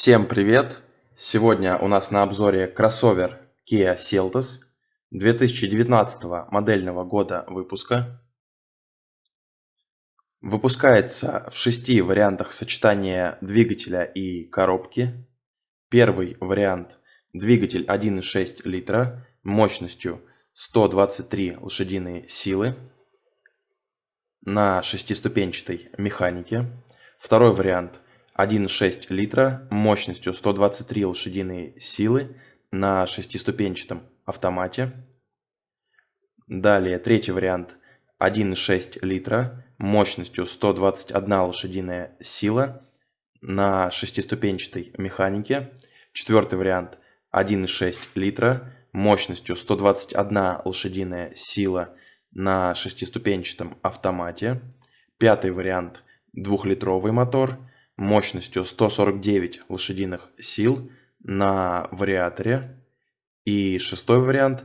Всем привет! Сегодня у нас на обзоре кроссовер Kia Seltos 2019 модельного года выпуска. Выпускается в шести вариантах сочетания двигателя и коробки. Первый вариант – двигатель 1,6 литра мощностью 123 лошадиные силы на шестиступенчатой механике. Второй вариант – 1,6 литра мощностью 123 лошадиные силы на шестиступенчатом автомате. Далее третий вариант 1,6 литра мощностью 121 лошадиная сила на шестиступенчатой механике. Четвертый вариант 1,6 литра мощностью 121 лошадиная сила на шестиступенчатом автомате. Пятый вариант двухлитровый мотор – мощностью 149 лошадиных сил на вариаторе. И шестой вариант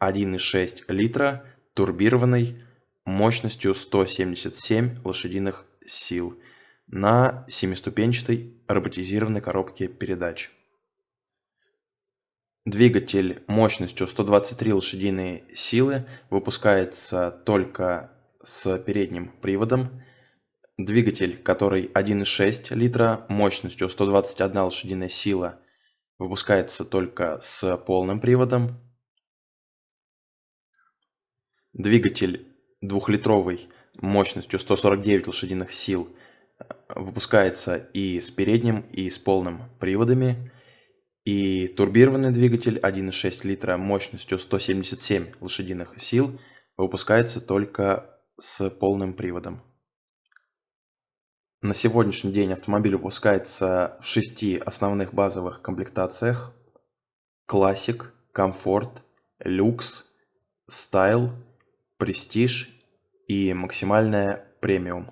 1,6 литра турбированный мощностью 177 лошадиных сил на семиступенчатой роботизированной коробке передач. Двигатель мощностью 123 лошадиные силы выпускается только с передним приводом – Двигатель, который 1,6 литра мощностью 121 лошадиная сила, выпускается только с полным приводом. Двигатель двухлитровый мощностью 149 лошадиных сил выпускается и с передним, и с полным приводами. И турбированный двигатель 1,6 литра мощностью 177 лошадиных сил выпускается только с полным приводом. На сегодняшний день автомобиль выпускается в шести основных базовых комплектациях. Классик, Комфорт, Люкс, Style, Престиж и максимальная премиум.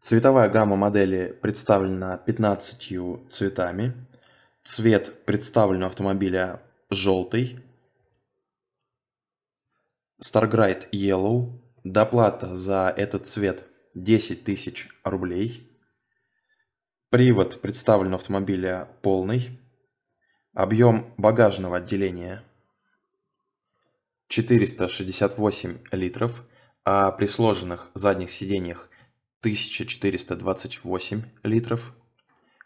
Цветовая гамма модели представлена 15 цветами. Цвет представлен у автомобиля желтый, Stargride Yellow, доплата за этот цвет 10 тысяч рублей. Привод представлен автомобиля полный. Объем багажного отделения 468 литров, а при сложенных задних сиденьях 1428 литров.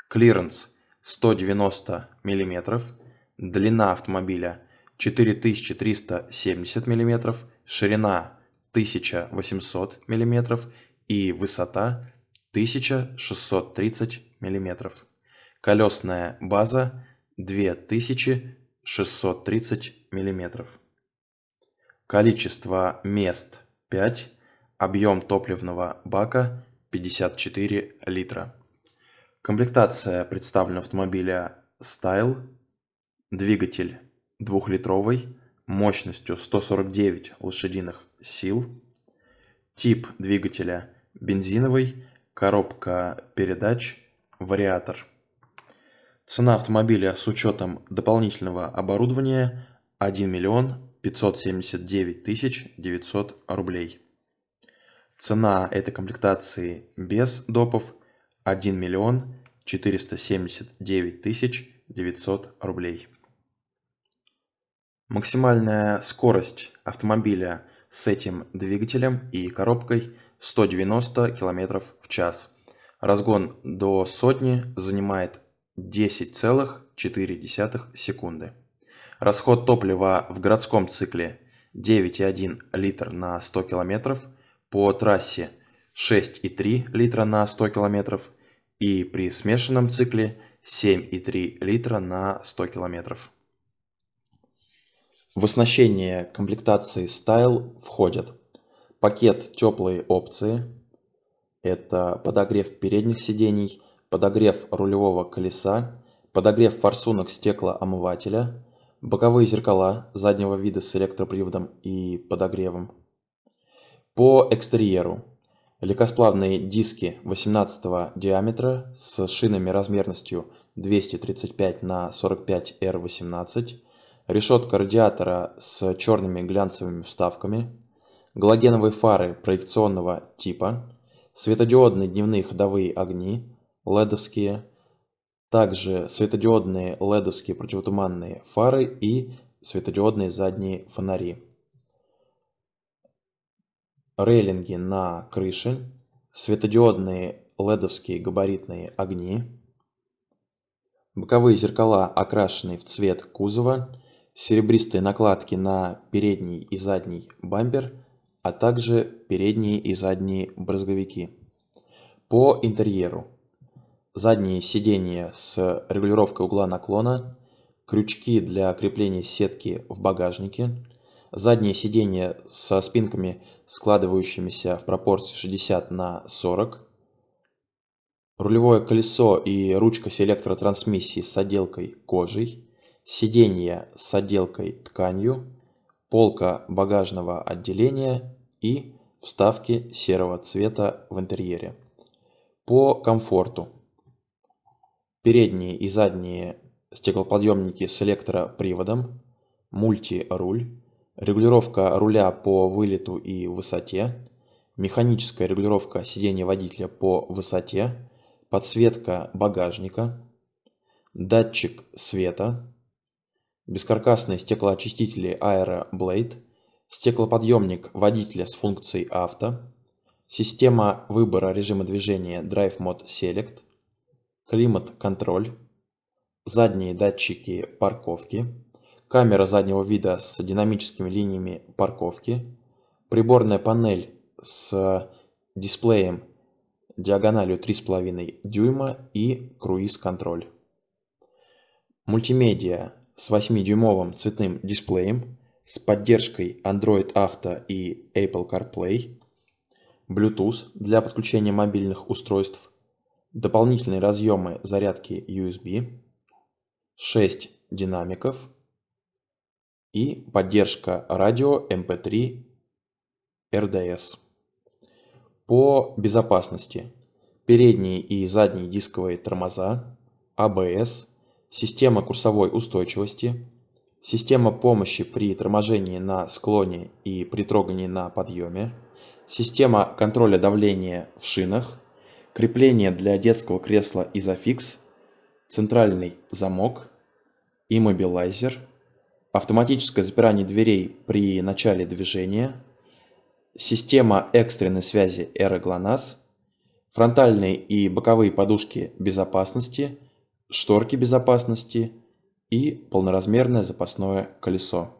Клиренс 190 мм. Длина автомобиля 4370 мм. Ширина 1800 мм и высота 1630 мм. Колесная база 2630 мм. Количество мест 5, объем топливного бака 54 литра. Комплектация представлена автомобиля Style, двигатель двухлитровый мощностью 149 лошадиных сил, тип двигателя – бензиновый, коробка передач, вариатор. Цена автомобиля с учетом дополнительного оборудования 1 миллион 579 тысяч 900 рублей. Цена этой комплектации без допов 1 миллион 479 тысяч 900 рублей. Максимальная скорость автомобиля – с этим двигателем и коробкой 190 км в час. Разгон до сотни занимает 10,4 секунды. Расход топлива в городском цикле 9,1 литр на 100 км, по трассе 6,3 литра на 100 км и при смешанном цикле 7,3 литра на 100 километров. В оснащение комплектации Style входят пакет теплые опции, это подогрев передних сидений, подогрев рулевого колеса, подогрев форсунок стеклоомывателя, боковые зеркала заднего вида с электроприводом и подогревом. По экстерьеру. Легкосплавные диски 18 диаметра с шинами размерностью 235 на 45 R18, решетка радиатора с черными глянцевыми вставками, галогеновые фары проекционного типа, светодиодные дневные ходовые огни, ледовские, также светодиодные ледовские противотуманные фары и светодиодные задние фонари. Рейлинги на крыше, светодиодные ледовские габаритные огни, боковые зеркала окрашены в цвет кузова серебристые накладки на передний и задний бампер, а также передние и задние брызговики. По интерьеру. Задние сиденья с регулировкой угла наклона, крючки для крепления сетки в багажнике, задние сиденья со спинками, складывающимися в пропорции 60 на 40, рулевое колесо и ручка селектора трансмиссии с отделкой кожей, сиденья с отделкой тканью, полка багажного отделения и вставки серого цвета в интерьере. По комфорту. Передние и задние стеклоподъемники с электроприводом, мультируль, регулировка руля по вылету и высоте, механическая регулировка сидения водителя по высоте, подсветка багажника, датчик света, бескаркасные стеклоочистители Aero Blade, стеклоподъемник водителя с функцией авто, система выбора режима движения Drive Mode Select, климат-контроль, задние датчики парковки, камера заднего вида с динамическими линиями парковки, приборная панель с дисплеем диагональю 3,5 дюйма и круиз-контроль. Мультимедиа с 8-дюймовым цветным дисплеем, с поддержкой Android Auto и Apple CarPlay, Bluetooth для подключения мобильных устройств, дополнительные разъемы зарядки USB, 6 динамиков и поддержка радио MP3 RDS. По безопасности. Передние и задние дисковые тормоза, ABS, а система курсовой устойчивости, система помощи при торможении на склоне и при трогании на подъеме, система контроля давления в шинах, крепление для детского кресла изофикс, центральный замок, иммобилайзер, автоматическое запирание дверей при начале движения, система экстренной связи «Эра фронтальные и боковые подушки безопасности – шторки безопасности и полноразмерное запасное колесо